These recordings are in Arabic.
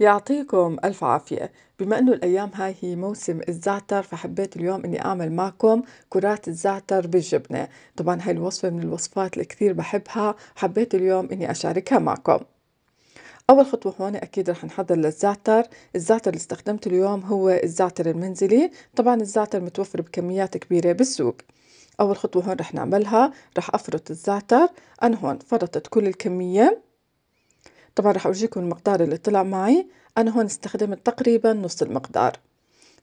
يعطيكم ألف عافية بما أنه الأيام هاي هي موسم الزعتر فحبيت اليوم أني أعمل معكم كرات الزعتر بالجبنة طبعا هاي الوصفة من الوصفات اللي كثير بحبها حبيت اليوم أني أشاركها معكم أول خطوة هون أكيد رح نحضر للزعتر الزعتر اللي استخدمته اليوم هو الزعتر المنزلي طبعا الزعتر متوفر بكميات كبيرة بالسوق أول خطوة هون رح نعملها رح أفرط الزعتر أنا هون فرطت كل الكمية طبعا رح أورجيكم المقدار اللي طلع معي أنا هون استخدمت تقريبا نص المقدار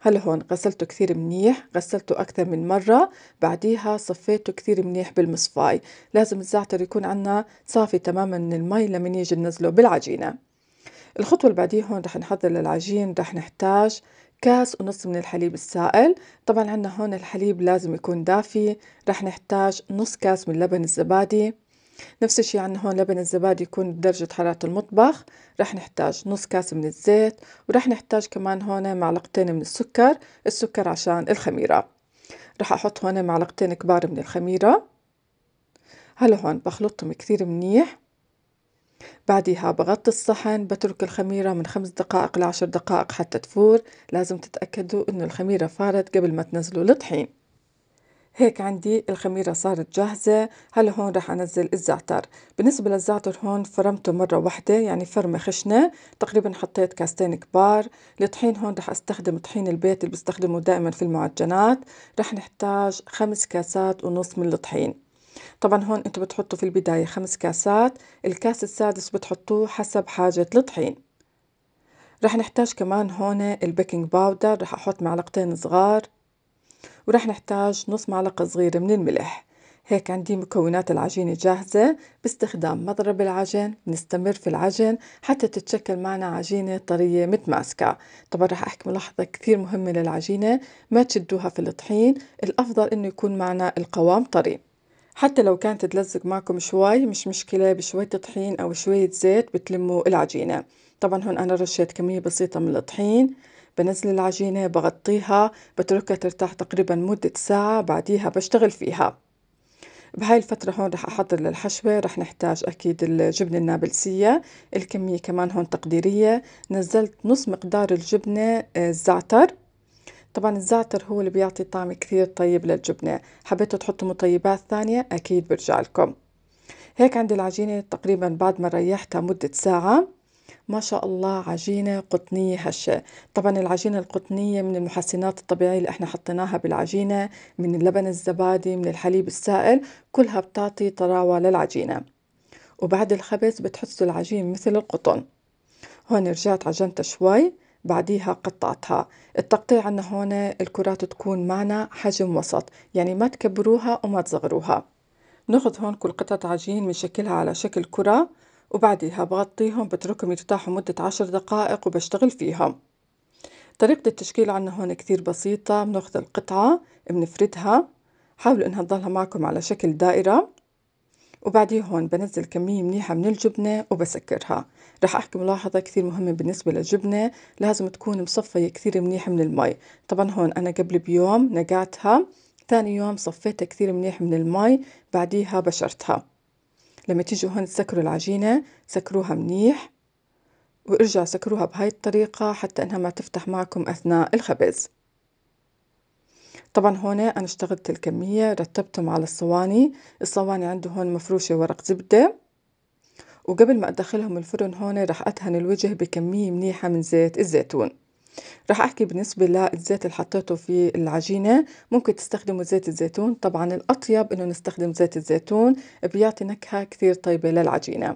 هلا هون غسلته كثير منيح غسلته أكثر من مرة بعديها صفيته كثير منيح بالمصفاي لازم الزعتر يكون عنا صافي تماما من المي لمن يجي ننزله بالعجينة الخطوة اللي بعديها هون رح نحضر للعجين رح نحتاج كاس ونص من الحليب السائل طبعا عنا هون الحليب لازم يكون دافي رح نحتاج نص كاس من لبن الزبادي نفس الشي عنا هون لبن الزبادي يكون بدرجة حرارة المطبخ رح نحتاج نص كاس من الزيت ورح نحتاج كمان هون معلقتين من السكر السكر عشان الخميرة رح أحط هون معلقتين كبار من الخميرة هلا هون بخلطهم كثير منيح بعديها بغطي الصحن بترك الخميرة من خمس دقائق لعشر دقائق حتى تفور لازم تتأكدوا إنه الخميرة فارت قبل ما تنزلوا الطحين هيك عندي الخميرة صارت جاهزة هلا هون رح أنزل الزعتر بالنسبة للزعتر هون فرمته مرة واحدة يعني فرمة خشنة تقريبا حطيت كاستين كبار الطحين هون رح أستخدم طحين البيت اللي بستخدمه دائما في المعجنات رح نحتاج خمس كاسات ونص من الطحين طبعا هون انتو بتحطوا في البداية خمس كاسات الكاس السادس بتحطوه حسب حاجة الطحين رح نحتاج كمان هون البيكنج باودر رح احط معلقتين صغار ورح نحتاج نص معلقة صغيرة من الملح هيك عندي مكونات العجينة جاهزة باستخدام مضرب العجن بنستمر في العجن حتى تتشكل معنا عجينة طرية متماسكة طبعا رح أحكي ملاحظة كثير مهمة للعجينة ما تشدوها في الطحين الأفضل إنه يكون معنا القوام طري حتى لو كانت تلزق معكم شوي مش مشكلة بشوية طحين أو شوية زيت بتلموا العجينة طبعا هون أنا رشيت كمية بسيطة من الطحين بنزل العجينة بغطيها بتركها ترتاح تقريبا مدة ساعة بعديها بشتغل فيها بهاي الفترة هون رح أحضر للحشوة رح نحتاج أكيد الجبنة النابلسية الكمية كمان هون تقديرية نزلت نص مقدار الجبنة آه، الزعتر طبعا الزعتر هو اللي بيعطي طعم كثير طيب للجبنة حبيتوا تحطوا مطيبات ثانية أكيد برجع لكم هيك عندي العجينة تقريبا بعد ما ريحتها مدة ساعة ما شاء الله عجينة قطنية هشة طبعا العجينة القطنية من المحسنات الطبيعية اللي احنا حطيناها بالعجينة من اللبن الزبادي من الحليب السائل كلها بتعطي طراوة للعجينة وبعد الخبز بتحسوا العجين مثل القطن هون رجعت عجنتها شوي بعديها قطعتها التقطيع عنا هون الكرات تكون معنا حجم وسط يعني ما تكبروها وما تصغروها ناخذ هون كل قطعة عجين بنشكلها على شكل كرة وبعديها بغطيهم بتركهم يرتاحوا مدة عشر دقائق وبشتغل فيهم طريقة التشكيل عنا هون كتير بسيطة بناخذ القطعة بنفردها حاولوا انها تضلها معكم على شكل دائرة وبعديه هون بنزل كمية منيحة من الجبنة وبسكرها رح أحكي ملاحظة كثير مهمة بالنسبة للجبنة لازم تكون مصفية كثير منيح من المي طبعا هون أنا قبل بيوم نقعتها ثاني يوم صفيتها كثير منيح من المي بعديها بشرتها لما تيجوا هون تسكروا العجينة سكروها منيح وارجع سكروها بهاي الطريقة حتى انها ما تفتح معكم اثناء الخبز طبعا هون انا اشتغلت الكمية رتبتهم على الصواني الصواني عنده هون مفروشة ورق زبدة وقبل ما ادخلهم الفرن هون راح ادهن الوجه بكمية منيحة من زيت الزيتون راح أحكي بالنسبة للزيت اللي حطيته في العجينة ممكن تستخدموا زيت الزيتون طبعا الأطيب إنه نستخدم زيت الزيتون بيعطي نكهة كثير طيبة للعجينة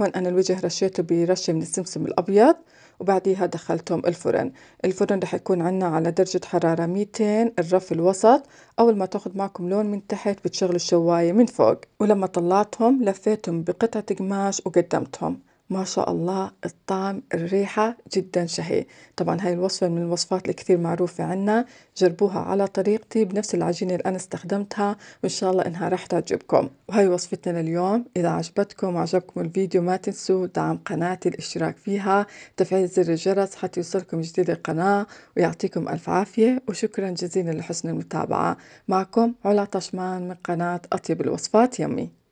هون أنا الوجه رشيته برشة من السمسم الأبيض وبعديها دخلتهم الفرن الفرن رح يكون عنا على درجة حرارة 200 الرف الوسط أول ما تاخد معكم لون من تحت بتشغلوا الشواية من فوق ولما طلعتهم لفيتهم بقطعة قماش وقدمتهم ما شاء الله الطعم الريحة جدا شهي طبعا هاي الوصفة من الوصفات الكثير معروفة عنا جربوها على طريقتي بنفس العجينة اللي أنا استخدمتها وإن شاء الله إنها راح تعجبكم وهي وصفتنا لليوم إذا عجبتكم وعجبكم الفيديو ما تنسوا دعم قناتي الاشتراك فيها تفعيل زر الجرس حتى يوصلكم جديد القناة ويعطيكم ألف عافية وشكرا جزيلا لحسن المتابعة معكم علا طشمان من قناة أطيب الوصفات يمي